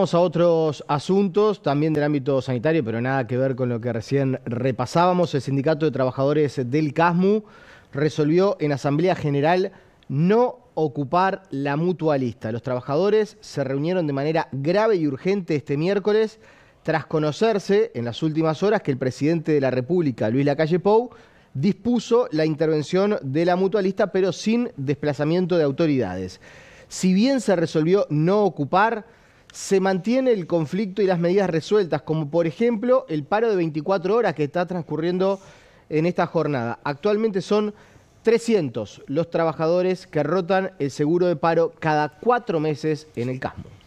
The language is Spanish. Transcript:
a otros asuntos, también del ámbito sanitario, pero nada que ver con lo que recién repasábamos. El Sindicato de Trabajadores del CASMU resolvió en Asamblea General no ocupar la mutualista. Los trabajadores se reunieron de manera grave y urgente este miércoles tras conocerse en las últimas horas que el presidente de la República, Luis Lacalle Pou, dispuso la intervención de la mutualista, pero sin desplazamiento de autoridades. Si bien se resolvió no ocupar se mantiene el conflicto y las medidas resueltas, como por ejemplo el paro de 24 horas que está transcurriendo en esta jornada. Actualmente son 300 los trabajadores que rotan el seguro de paro cada cuatro meses en el campo.